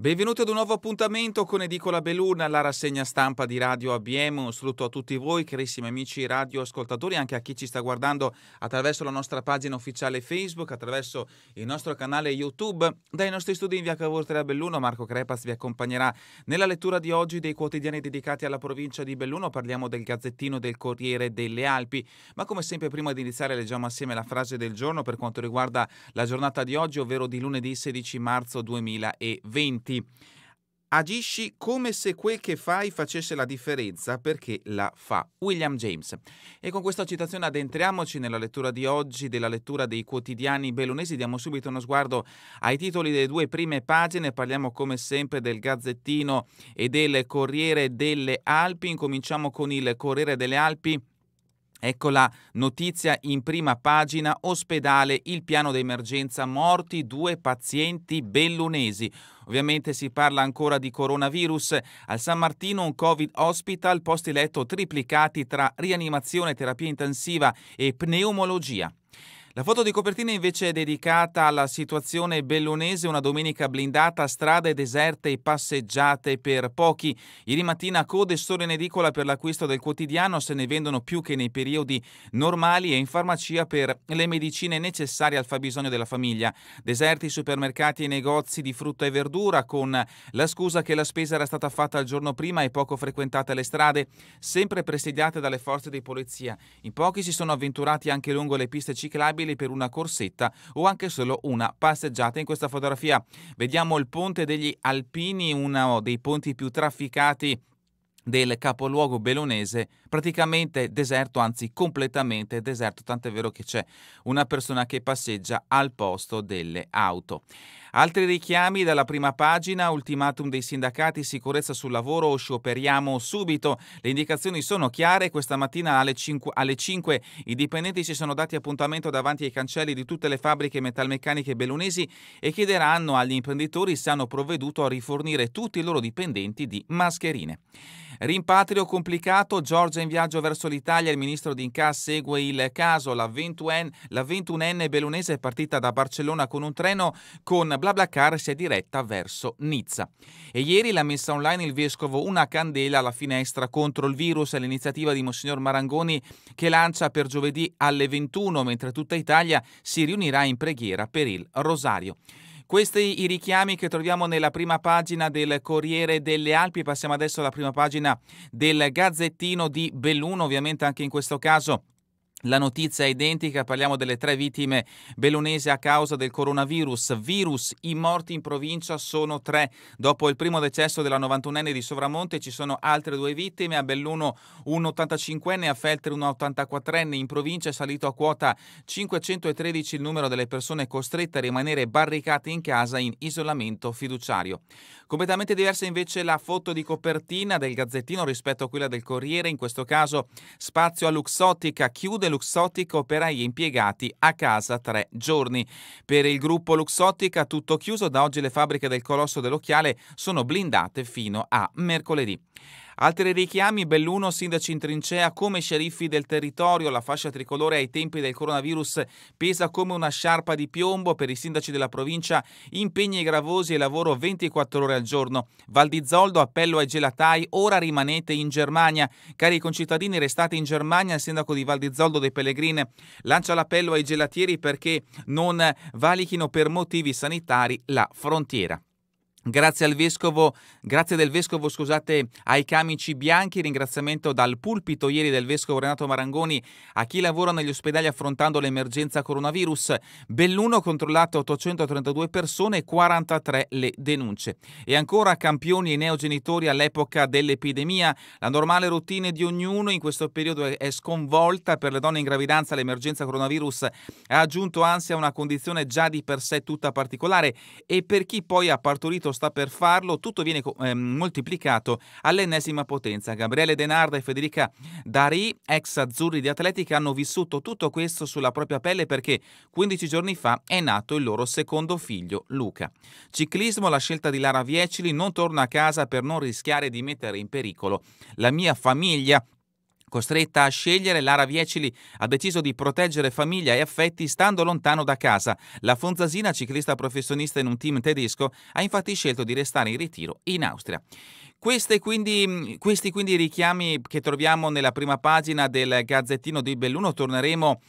Benvenuti ad un nuovo appuntamento con Edicola Beluna, la rassegna stampa di Radio ABM. Un saluto a tutti voi, carissimi amici radioascoltatori, anche a chi ci sta guardando attraverso la nostra pagina ufficiale Facebook, attraverso il nostro canale YouTube. Dai nostri studi in via a Belluno, Marco Crepaz vi accompagnerà nella lettura di oggi dei quotidiani dedicati alla provincia di Belluno. Parliamo del Gazzettino del Corriere delle Alpi. Ma come sempre, prima di iniziare, leggiamo assieme la frase del giorno per quanto riguarda la giornata di oggi, ovvero di lunedì 16 marzo 2020. Uniti. Agisci come se quel che fai facesse la differenza perché la fa. William James. E con questa citazione addentriamoci nella lettura di oggi, della lettura dei quotidiani bellunesi. Diamo subito uno sguardo ai titoli delle due prime pagine. Parliamo come sempre del Gazzettino e del Corriere delle Alpi. Incominciamo con il Corriere delle Alpi Ecco la notizia in prima pagina, ospedale, il piano d'emergenza, morti due pazienti bellunesi. Ovviamente si parla ancora di coronavirus. Al San Martino un Covid hospital, posti letto triplicati tra rianimazione, terapia intensiva e pneumologia. La foto di copertina invece è dedicata alla situazione bellunese, una domenica blindata, strade deserte e passeggiate per pochi. Ieri mattina code solo in edicola per l'acquisto del quotidiano, se ne vendono più che nei periodi normali e in farmacia per le medicine necessarie al fabbisogno della famiglia. Deserti i supermercati e i negozi di frutta e verdura con la scusa che la spesa era stata fatta il giorno prima e poco frequentate le strade, sempre presidiate dalle forze di polizia. In pochi si sono avventurati anche lungo le piste ciclabili utili per una corsetta o anche solo una passeggiata in questa fotografia. Vediamo il ponte degli Alpini, uno dei ponti più trafficati del capoluogo belonese praticamente deserto, anzi completamente deserto, tant'è vero che c'è una persona che passeggia al posto delle auto. Altri richiami dalla prima pagina, ultimatum dei sindacati, sicurezza sul lavoro, scioperiamo subito. Le indicazioni sono chiare, questa mattina alle 5, alle 5 i dipendenti si sono dati appuntamento davanti ai cancelli di tutte le fabbriche metalmeccaniche bellunesi e chiederanno agli imprenditori se hanno provveduto a rifornire tutti i loro dipendenti di mascherine. Rimpatrio complicato, Giorgia già in viaggio verso l'Italia, il ministro D'Inca segue il caso. La 21enne belunese è partita da Barcellona con un treno, con BlaBlaCar e si è diretta verso Nizza. E ieri l'ha messa online il vescovo Una candela alla finestra contro il virus È l'iniziativa di Monsignor Marangoni che lancia per giovedì alle 21, mentre tutta Italia si riunirà in preghiera per il Rosario. Questi i richiami che troviamo nella prima pagina del Corriere delle Alpi. Passiamo adesso alla prima pagina del Gazzettino di Belluno, ovviamente anche in questo caso la notizia è identica, parliamo delle tre vittime bellunese a causa del coronavirus. Virus, i morti in provincia sono tre. Dopo il primo decesso della 91enne di Sovramonte ci sono altre due vittime, a Belluno un 85enne, a Feltre un 84enne. In provincia è salito a quota 513 il numero delle persone costrette a rimanere barricate in casa in isolamento fiduciario. Completamente diversa invece la foto di copertina del Gazzettino rispetto a quella del Corriere, in questo caso spazio a Luxottica, chiude Luxottica operai impiegati a casa tre giorni. Per il gruppo Luxottica tutto chiuso, da oggi le fabbriche del Colosso dell'Occhiale sono blindate fino a mercoledì. Altri richiami, Belluno, sindaci in trincea come sceriffi del territorio, la fascia tricolore ai tempi del coronavirus pesa come una sciarpa di piombo per i sindaci della provincia, impegni gravosi e lavoro 24 ore al giorno. Val di Zoldo, appello ai gelatai, ora rimanete in Germania. Cari concittadini, restate in Germania, il sindaco di Val di Zoldo dei Pellegrini lancia l'appello ai gelatieri perché non valichino per motivi sanitari la frontiera. Grazie, al vescovo, grazie del vescovo scusate, ai camici bianchi, ringraziamento dal pulpito ieri del vescovo Renato Marangoni a chi lavora negli ospedali affrontando l'emergenza coronavirus. Belluno controllato 832 persone, 43 le denunce. E ancora campioni e neogenitori all'epoca dell'epidemia. La normale routine di ognuno in questo periodo è sconvolta. Per le donne in gravidanza l'emergenza coronavirus ha aggiunto ansia a una condizione già di per sé tutta particolare e per chi poi ha partorito sta per farlo, tutto viene eh, moltiplicato all'ennesima potenza. Gabriele Denarda e Federica Dari, ex azzurri di Atletica, hanno vissuto tutto questo sulla propria pelle perché 15 giorni fa è nato il loro secondo figlio, Luca. Ciclismo, la scelta di Lara Viecili, non torna a casa per non rischiare di mettere in pericolo la mia famiglia Costretta a scegliere, Lara Viecili ha deciso di proteggere famiglia e affetti stando lontano da casa. La fonzasina, ciclista professionista in un team tedesco, ha infatti scelto di restare in ritiro in Austria. Quindi, mm, questi quindi i richiami che troviamo nella prima pagina del Gazzettino di Belluno torneremo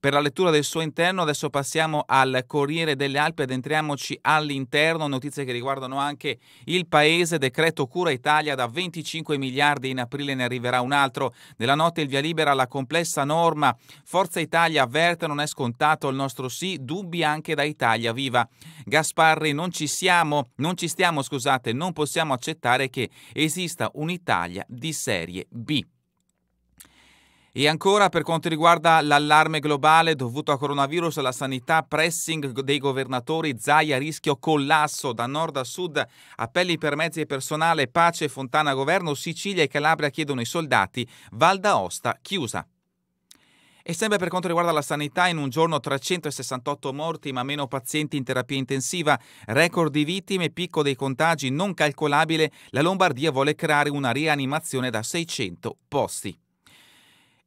per la lettura del suo interno. Adesso passiamo al Corriere delle Alpi ed entriamoci all'interno. Notizie che riguardano anche il paese. Decreto cura Italia da 25 miliardi. In aprile ne arriverà un altro. Nella notte il via libera alla complessa norma. Forza Italia avverte, non è scontato il nostro sì. Dubbi anche da Italia Viva. Gasparri, non ci siamo, non ci stiamo, scusate, non possiamo accettare che esista un'Italia di serie B. E ancora per quanto riguarda l'allarme globale dovuto a coronavirus, la sanità, pressing dei governatori, Zaia, rischio collasso da nord a sud, appelli per mezzi e personale, pace, Fontana, governo, Sicilia e Calabria chiedono i soldati, Val d'Aosta chiusa. E sempre per quanto riguarda la sanità, in un giorno 368 morti, ma meno pazienti in terapia intensiva, record di vittime, picco dei contagi non calcolabile, la Lombardia vuole creare una rianimazione da 600 posti.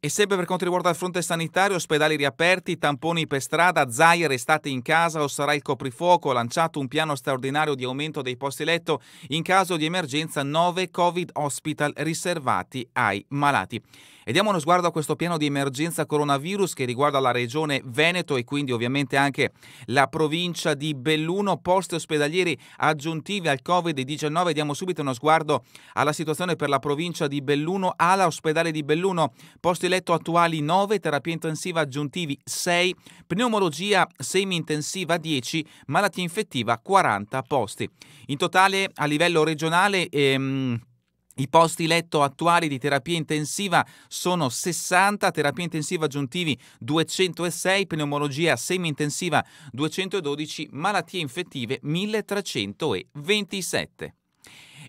E sempre per quanto riguarda il fronte sanitario, ospedali riaperti, tamponi per strada, zaie restate in casa o sarà il coprifuoco, lanciato un piano straordinario di aumento dei posti letto in caso di emergenza, 9 Covid hospital riservati ai malati. E diamo uno sguardo a questo piano di emergenza coronavirus che riguarda la regione Veneto e quindi ovviamente anche la provincia di Belluno, posti ospedalieri aggiuntivi al Covid-19. Diamo subito uno sguardo alla situazione per la provincia di Belluno, ala ospedale di Belluno, posti letto attuali 9, terapia intensiva aggiuntivi 6, pneumologia semi-intensiva 10, malattia infettiva 40 posti. In totale a livello regionale... Ehm, i posti letto attuali di terapia intensiva sono 60, terapia intensiva aggiuntivi 206, pneumologia semi-intensiva 212, malattie infettive 1327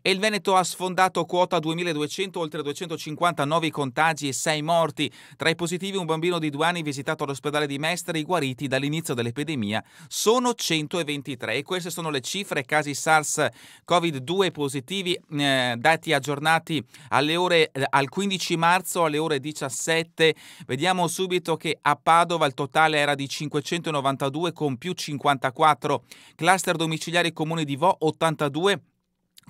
e il Veneto ha sfondato quota 2200, oltre 250 nuovi contagi e 6 morti. Tra i positivi un bambino di due anni visitato all'ospedale di Mestre, i guariti dall'inizio dell'epidemia sono 123 e queste sono le cifre casi SARS-CoV-2 positivi eh, dati aggiornati alle ore eh, al 15 marzo alle ore 17. Vediamo subito che a Padova il totale era di 592 con più 54 cluster domiciliari comuni di Vo 82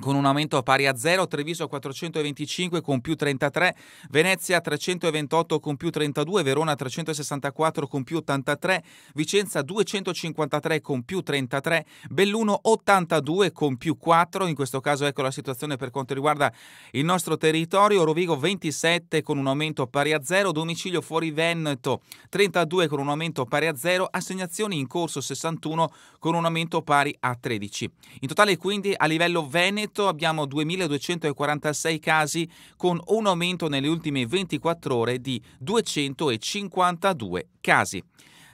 con un aumento pari a 0, Treviso 425 con più 33, Venezia 328 con più 32, Verona 364 con più 83, Vicenza 253 con più 33, Belluno 82 con più 4, in questo caso ecco la situazione per quanto riguarda il nostro territorio, Rovigo 27 con un aumento pari a 0, domicilio fuori Veneto 32 con un aumento pari a 0, assegnazioni in corso 61 con un aumento pari a 13. In totale quindi a livello Veneto Veneto abbiamo 2.246 casi con un aumento nelle ultime 24 ore di 252 casi.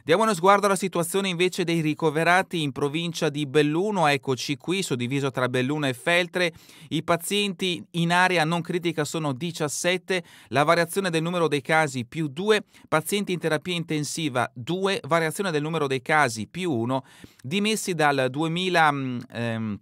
Diamo uno sguardo alla situazione invece dei ricoverati in provincia di Belluno, eccoci qui, suddiviso tra Belluno e Feltre. I pazienti in area non critica sono 17, la variazione del numero dei casi più 2, pazienti in terapia intensiva 2, variazione del numero dei casi più 1, dimessi dal 2000... Mm, ehm,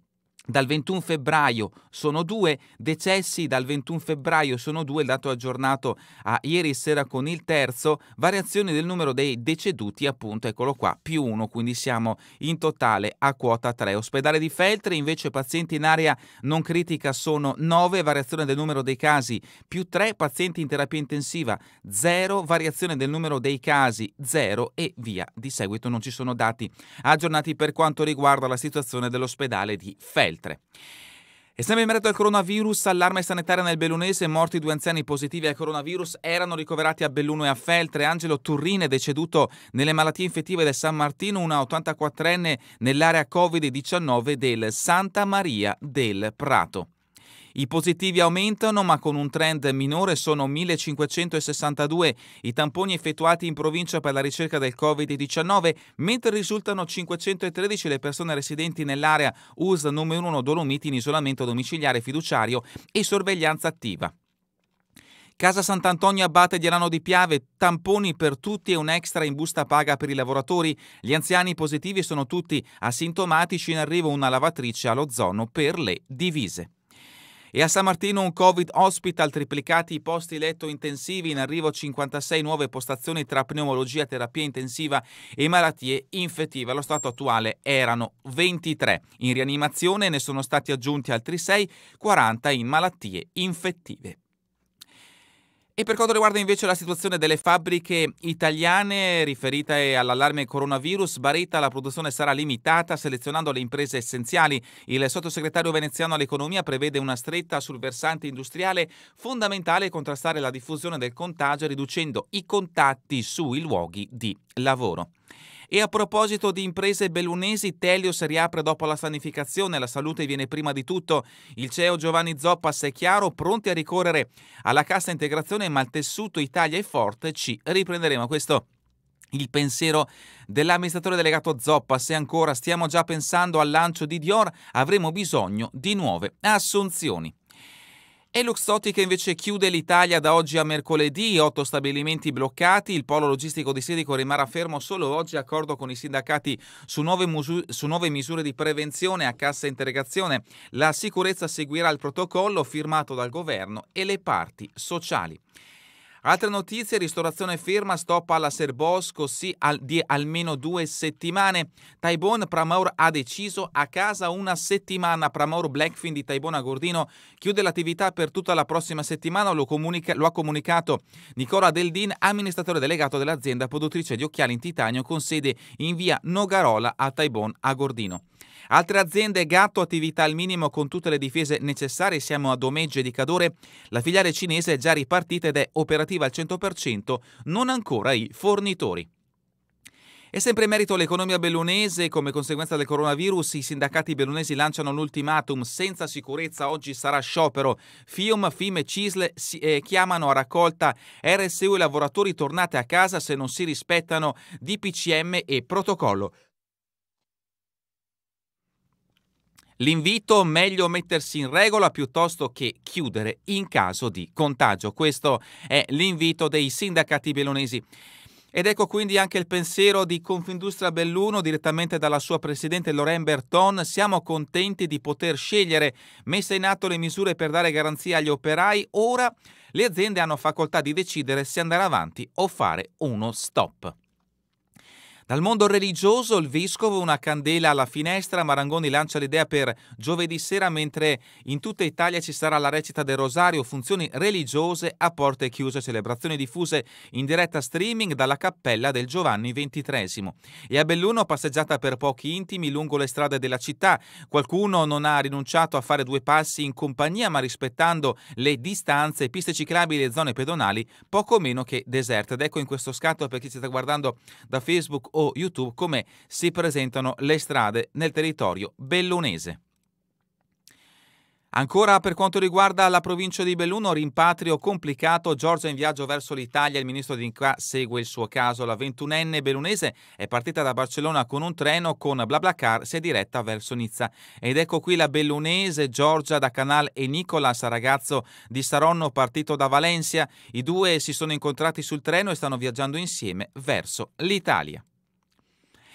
dal 21 febbraio sono due decessi, dal 21 febbraio sono due, il dato aggiornato a ieri sera con il terzo, variazione del numero dei deceduti appunto, eccolo qua, più uno, quindi siamo in totale a quota 3. Ospedale di Feltre, invece pazienti in area non critica sono 9, variazione del numero dei casi più 3, pazienti in terapia intensiva 0, variazione del numero dei casi 0 e via di seguito non ci sono dati aggiornati per quanto riguarda la situazione dell'ospedale di Feltre. Feltre. E sempre in merito al coronavirus, allarme sanitaria nel bellunese, morti due anziani positivi al coronavirus erano ricoverati a Belluno e a Feltre. Angelo Turrine, deceduto nelle malattie infettive del San Martino, una 84enne nell'area Covid-19 del Santa Maria del Prato. I positivi aumentano ma con un trend minore sono 1562 i tamponi effettuati in provincia per la ricerca del Covid-19, mentre risultano 513 le persone residenti nell'area US numero 1 Dolomiti in isolamento domiciliare fiduciario e sorveglianza attiva. Casa Sant'Antonio Abate di Alano di Piave, tamponi per tutti e un extra in busta paga per i lavoratori. Gli anziani positivi sono tutti asintomatici, in arrivo una lavatrice allo zono per le divise. E a San Martino un Covid hospital triplicati i posti letto intensivi, in arrivo 56 nuove postazioni tra pneumologia, terapia intensiva e malattie infettive. Allo stato attuale erano 23. In rianimazione ne sono stati aggiunti altri 6, 40 in malattie infettive. E per quanto riguarda invece la situazione delle fabbriche italiane riferite all'allarme coronavirus, Baretta la produzione sarà limitata selezionando le imprese essenziali. Il sottosegretario veneziano all'economia prevede una stretta sul versante industriale fondamentale contrastare la diffusione del contagio riducendo i contatti sui luoghi di lavoro. E a proposito di imprese bellunesi, Telios riapre dopo la sanificazione, la salute viene prima di tutto. Il CEO Giovanni Zoppas è chiaro, pronti a ricorrere alla cassa integrazione, ma il tessuto Italia è forte, ci riprenderemo questo il pensiero dell'amministratore delegato Zoppa, se ancora stiamo già pensando al lancio di Dior, avremo bisogno di nuove assunzioni. E Luxottica invece chiude l'Italia da oggi a mercoledì, otto stabilimenti bloccati, il polo logistico di Sirico rimarrà fermo solo oggi, accordo con i sindacati su nuove, musu- su nuove misure di prevenzione a cassa integrazione. La sicurezza seguirà il protocollo firmato dal governo e le parti sociali. Altre notizie, ristorazione ferma, stop alla Serbosco, sì al, di almeno due settimane. Taibon Pramour ha deciso a casa una settimana. Pramour Blackfin di Taibon a Gordino chiude l'attività per tutta la prossima settimana, lo, comunica, lo ha comunicato Nicola Deldin, amministratore delegato dell'azienda produttrice di occhiali in titanio con sede in via Nogarola a Taibon a Gordino. Altre aziende, gatto, attività al minimo con tutte le difese necessarie, siamo a Domegge di Cadore, la filiale cinese è già ripartita ed è operativa arriva al 100%, non ancora i fornitori. E sempre in merito all'economia bellunese, come conseguenza del coronavirus, i sindacati bellunesi lanciano l'ultimatum senza sicurezza oggi sarà sciopero. Fium, Fim e Cisle si, eh, chiamano a raccolta RSU e lavoratori tornate a casa se non si rispettano DPCM e protocollo. L'invito meglio mettersi in regola piuttosto che chiudere in caso di contagio. Questo è l'invito dei sindacati bellunesi. Ed ecco quindi anche il pensiero di Confindustria Belluno direttamente dalla sua presidente Lorraine Berton. Siamo contenti di poter scegliere messe in atto le misure per dare garanzia agli operai. Ora le aziende hanno facoltà di decidere se andare avanti o fare uno stop. Dal mondo religioso il vescovo una candela alla finestra, Marangoni lancia l'idea per giovedì sera mentre in tutta Italia ci sarà la recita del rosario, funzioni religiose a porte chiuse, celebrazioni diffuse in diretta streaming dalla cappella del Giovanni XXIII. E a Belluno passeggiata per pochi intimi lungo le strade della città, qualcuno non ha rinunciato a fare due passi in compagnia ma rispettando le distanze, piste ciclabili e zone pedonali poco meno che deserte. Ed ecco in questo scatto per chi ci sta guardando da Facebook o YouTube come si presentano le strade nel territorio bellunese. Ancora per quanto riguarda la provincia di Belluno, rimpatrio complicato, Giorgia in viaggio verso l'Italia, il ministro D'Inca segue il suo caso, la 21enne belunese è partita da Barcellona con un treno, con BlaBlaCar si è diretta verso Nizza. Ed ecco qui la bellunese Giorgia da Canal e Nicolas, ragazzo di Saronno partito da Valencia, i due si sono incontrati sul treno e stanno viaggiando insieme verso l'Italia.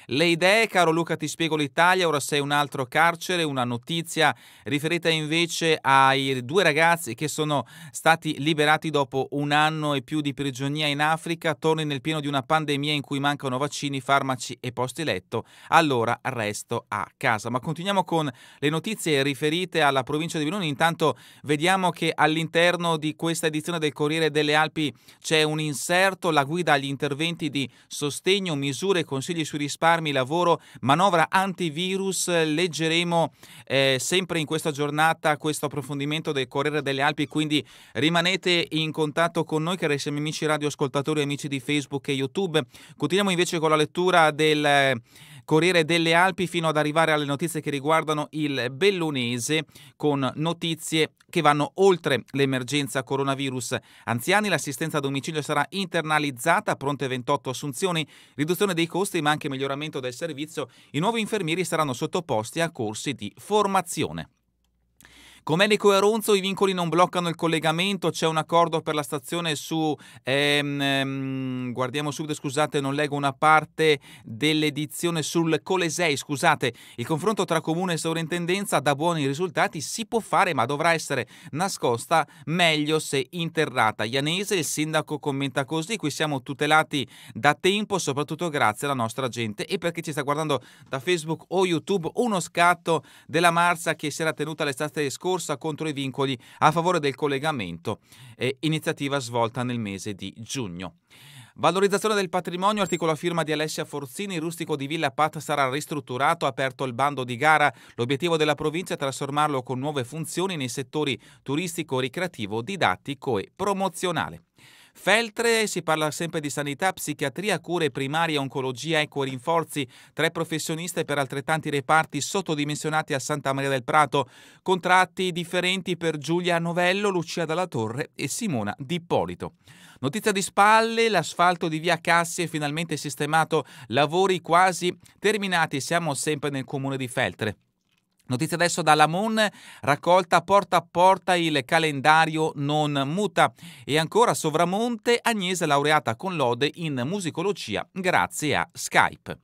Le idee, caro Luca, ti spiego l'Italia, ora sei un altro carcere, una notizia riferita invece ai due ragazzi che sono stati liberati dopo un anno e più di prigionia in Africa, torni nel pieno di una pandemia in cui mancano vaccini, farmaci e posti letto, allora resto a casa. Ma continuiamo con le notizie riferite alla provincia di Benoni, intanto vediamo che all'interno di questa edizione del Corriere delle Alpi c'è un inserto, la guida agli interventi di sostegno, misure e consigli sui risparmi risparmi, lavoro, manovra antivirus. Leggeremo eh, sempre in questa giornata questo approfondimento del Corriere delle Alpi, quindi rimanete in contatto con noi carissimi amici radioascoltatori, amici di Facebook e YouTube. Continuiamo invece con la lettura del Corriere delle Alpi fino ad arrivare alle notizie che riguardano il Bellunese con notizie che vanno oltre l'emergenza coronavirus. Anziani, l'assistenza a domicilio sarà internalizzata, pronte 28 assunzioni, riduzione dei costi ma anche miglioramento del servizio. I nuovi infermieri saranno sottoposti a corsi di formazione. Come Nico e Aronzo? i vincoli non bloccano il collegamento, c'è un accordo per la stazione su, ehm, ehm, guardiamo subito, scusate, non leggo una parte dell'edizione sul Colesei, scusate, il confronto tra comune e sovrintendenza dà buoni risultati, si può fare ma dovrà essere nascosta meglio se interrata. Ianese, il sindaco commenta così, qui siamo tutelati da tempo, soprattutto grazie alla nostra gente e perché ci sta guardando da Facebook o YouTube, uno scatto della marcia che si era tenuta l'estate scorsa corsa contro i vincoli a favore del collegamento, eh, iniziativa svolta nel mese di giugno. Valorizzazione del patrimonio, articolo a firma di Alessia Forzini, rustico di Villa Pat sarà ristrutturato, aperto il bando di gara. L'obiettivo della provincia è trasformarlo con nuove funzioni nei settori turistico, ricreativo, didattico e promozionale. Feltre si parla sempre di sanità, psichiatria, cure primarie, oncologia, ecco rinforzi, tre professioniste per altrettanti reparti sottodimensionati a Santa Maria del Prato, contratti differenti per Giulia Novello, Lucia Dalla Torre e Simona D'Ippolito. Notizia di spalle, l'asfalto di via Cassi è finalmente sistemato, lavori quasi terminati, siamo sempre nel comune di Feltre. Notizia adesso dalla Mon, raccolta porta a porta il calendario non muta e ancora Sovramonte, Agnese laureata con lode in musicologia grazie a Skype.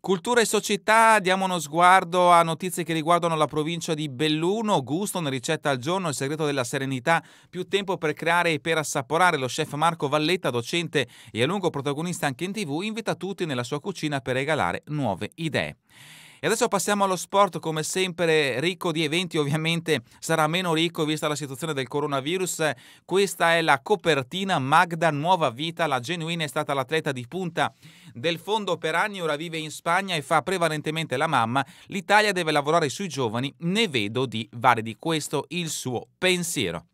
Cultura e società, diamo uno sguardo a notizie che riguardano la provincia di Belluno. Gusto, una ricetta al giorno, il segreto della serenità, più tempo per creare e per assaporare. Lo chef Marco Valletta, docente e a lungo protagonista anche in tv, invita tutti nella sua cucina per regalare nuove idee. E adesso passiamo allo sport, come sempre ricco di eventi, ovviamente sarà meno ricco vista la situazione del coronavirus. Questa è la copertina Magda Nuova Vita, la genuina è stata l'atleta di punta del fondo per anni, ora vive in Spagna e fa prevalentemente la mamma. L'Italia deve lavorare sui giovani, ne vedo di vari di questo il suo pensiero.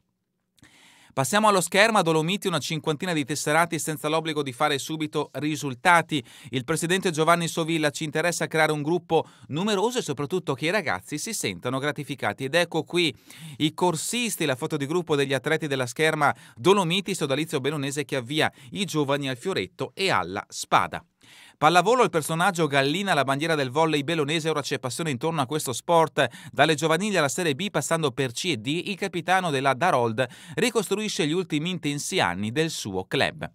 Passiamo allo schermo, Dolomiti una cinquantina di tesserati senza l'obbligo di fare subito risultati. Il presidente Giovanni Sovilla ci interessa creare un gruppo numeroso e soprattutto che i ragazzi si sentano gratificati. Ed ecco qui i corsisti, la foto di gruppo degli atleti della scherma Dolomiti, sodalizio benonese che avvia i giovani al fioretto e alla spada. Pallavolo il personaggio Gallina, la bandiera del volley bellonese, ora c'è passione intorno a questo sport. Dalle giovanili alla Serie B, passando per C e D, il capitano della Darold ricostruisce gli ultimi intensi anni del suo club.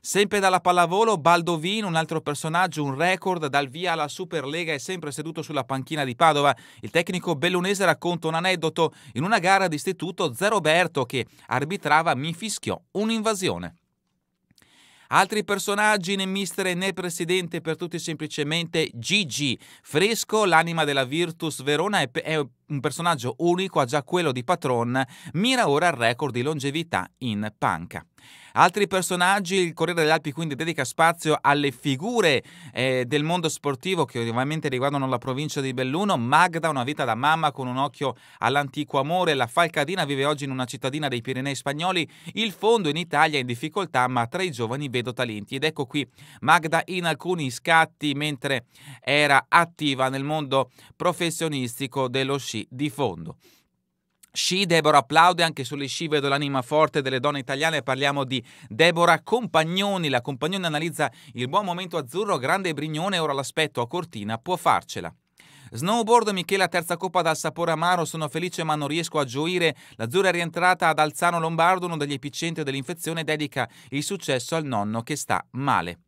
Sempre dalla pallavolo, Baldovino, un altro personaggio, un record dal via alla Superlega è sempre seduto sulla panchina di Padova. Il tecnico bellunese racconta un aneddoto. In una gara d'istituto, Zeroberto, che arbitrava, mi fischiò un'invasione. Altri personaggi né mister né presidente per tutti semplicemente Gigi. Fresco, l'anima della Virtus Verona, è, è un personaggio unico ha già quello di Patron, mira ora al record di longevità in panca. Altri personaggi, il Corriere delle Alpi quindi dedica spazio alle figure eh, del mondo sportivo che ovviamente riguardano la provincia di Belluno. Magda, una vita da mamma con un occhio all'antico amore, la Falcadina vive oggi in una cittadina dei Pirenei spagnoli, il fondo in Italia è in difficoltà ma tra i giovani vedo talenti ed ecco qui Magda in alcuni scatti mentre era attiva nel mondo professionistico dello sci di fondo. Sci, Deborah applaude anche sulle sci, vedo l'anima forte delle donne italiane. Parliamo di Deborah Compagnoni. La Compagnoni analizza il buon momento azzurro, grande brignone, ora l'aspetto a Cortina può farcela. Snowboard Michela terza coppa dal sapore amaro, sono felice ma non riesco a gioire. L'azzurra è rientrata ad Alzano Lombardo, uno degli epicentri dell'infezione, dedica il successo al nonno che sta male.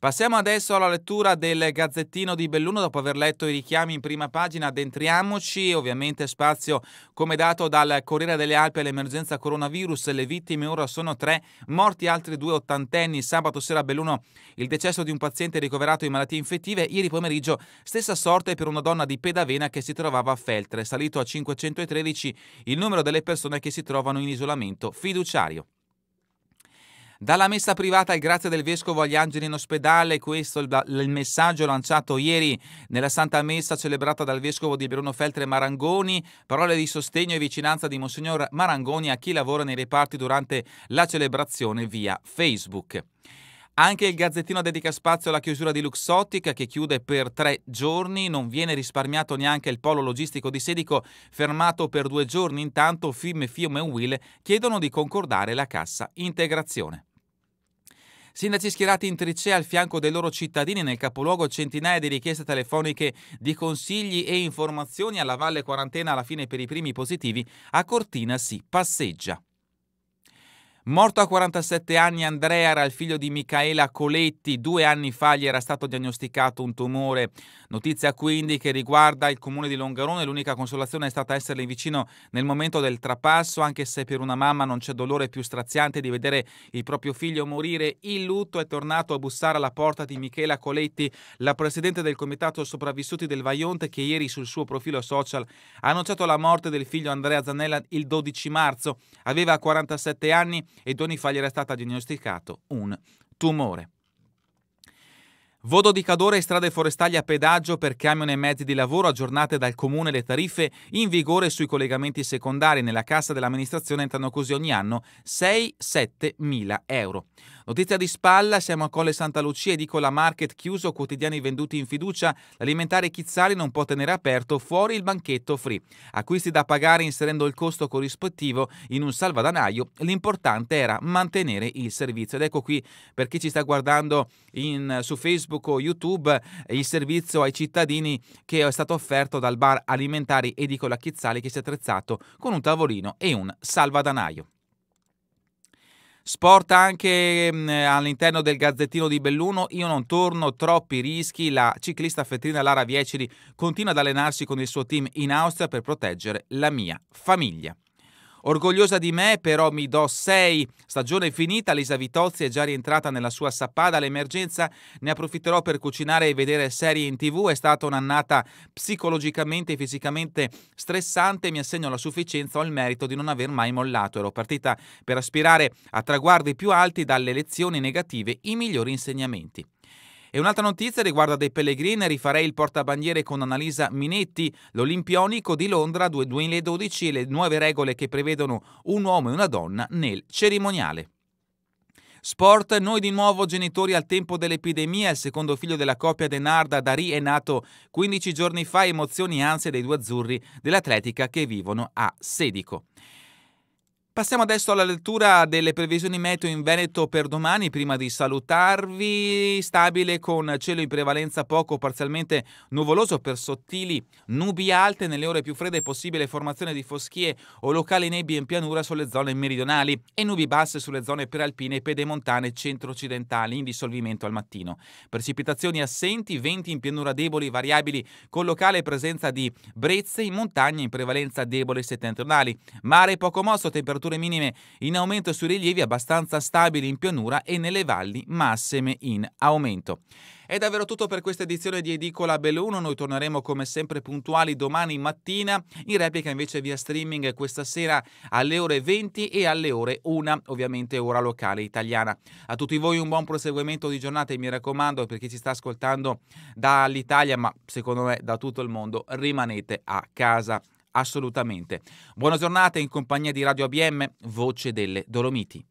Passiamo adesso alla lettura del Gazzettino di Belluno. Dopo aver letto i richiami in prima pagina, addentriamoci. Ovviamente spazio come dato dal Corriere delle Alpi all'emergenza coronavirus. Le vittime ora sono tre, morti altri due ottantenni. Sabato sera a Belluno il decesso di un paziente ricoverato in malattie infettive. Ieri pomeriggio stessa sorte per una donna di Pedavena che si trovava a Feltre. Salito a 513 il numero delle persone che si trovano in isolamento fiduciario. Dalla messa privata e grazie del vescovo agli angeli in ospedale, questo è il, il messaggio lanciato ieri nella Santa Messa celebrata dal vescovo di Bruno Feltre Marangoni, parole di sostegno e vicinanza di Monsignor Marangoni a chi lavora nei reparti durante la celebrazione via Facebook. Anche il Gazzettino dedica spazio alla chiusura di Luxottica che chiude per tre giorni, non viene risparmiato neanche il polo logistico di Sedico fermato per due giorni, intanto FIM, Fiume e Will chiedono di concordare la cassa integrazione. Sindaci schierati in tricea al fianco dei loro cittadini nel capoluogo centinaia di richieste telefoniche di consigli e informazioni alla valle quarantena alla fine per i primi positivi, a Cortina si passeggia. Morto a 47 anni, Andrea era il figlio di Michaela Coletti. Due anni fa gli era stato diagnosticato un tumore Notizia quindi che riguarda il comune di Longarone, l'unica consolazione è stata esserle vicino nel momento del trapasso, anche se per una mamma non c'è dolore più straziante di vedere il proprio figlio morire. Il lutto è tornato a bussare alla porta di Michela Coletti, la presidente del comitato sopravvissuti del Vaionte, che ieri sul suo profilo social ha annunciato la morte del figlio Andrea Zanella il 12 marzo. Aveva 47 anni e Doni gli era stato diagnosticato un tumore. Voto di Cadore e strade forestali a pedaggio per camion e mezzi di lavoro aggiornate dal Comune le tariffe in vigore sui collegamenti secondari nella cassa dell'amministrazione entrano così ogni anno 6-7 mila euro. Notizia di spalla, siamo a Colle Santa Lucia, edicola market chiuso, quotidiani venduti in fiducia, l'alimentare Chizzari non può tenere aperto fuori il banchetto free. Acquisti da pagare inserendo il costo corrispettivo in un salvadanaio, l'importante era mantenere il servizio. Ed ecco qui, per chi ci sta guardando in, su Facebook o YouTube, il servizio ai cittadini che è stato offerto dal bar alimentari edicola Chizzari che si è attrezzato con un tavolino e un salvadanaio. Sport anche mh, mm, all'interno del Gazzettino di Belluno, io non torno, troppi rischi, la ciclista Fettrina Lara Viecili continua ad allenarsi con il suo team in Austria per proteggere la mia famiglia. Orgogliosa di me, però mi do 6. Stagione finita, Lisa Vitozzi è già rientrata nella sua sappada all'emergenza. Ne approfitterò per cucinare e vedere serie in tv. È stata un'annata psicologicamente e fisicamente stressante. Mi assegno la sufficienza o il merito di non aver mai mollato. Ero partita per aspirare a traguardi più alti dalle lezioni negative, i migliori insegnamenti. E un'altra notizia riguarda dei pellegrini, rifarei il portabandiere con Annalisa Minetti, l'Olimpionico di Londra 2012 e le nuove regole che prevedono un uomo e una donna nel cerimoniale. Sport, noi di nuovo genitori al tempo dell'epidemia, il secondo figlio della coppia Denarda Dari è nato 15 giorni fa, emozioni e ansie dei due azzurri dell'atletica che vivono a Sedico. Passiamo adesso alla lettura delle previsioni meteo in Veneto per domani. Prima di salutarvi, stabile con cielo in prevalenza poco parzialmente nuvoloso per sottili nubi alte. Nelle ore più fredde possibile formazione di foschie o locali nebbie in pianura sulle zone meridionali e nubi basse sulle zone peralpine e pedemontane centro-occidentali in dissolvimento al mattino. Precipitazioni assenti, venti in pianura deboli variabili con locale presenza di brezze in montagna in prevalenza debole settentrionali. Mare poco mosso, temperature temperature minime in aumento sui rilievi abbastanza stabili in pianura e nelle valli massime in aumento. È davvero tutto per questa edizione di Edicola Belluno, noi torneremo come sempre puntuali domani mattina, in replica invece via streaming questa sera alle ore 20 e alle ore 1, ovviamente ora locale italiana. A tutti voi un buon proseguimento di giornata e mi raccomando per chi ci sta ascoltando dall'Italia, ma secondo me da tutto il mondo, rimanete a casa assolutamente. Buona giornata in compagnia di Radio ABM, voce delle Dolomiti.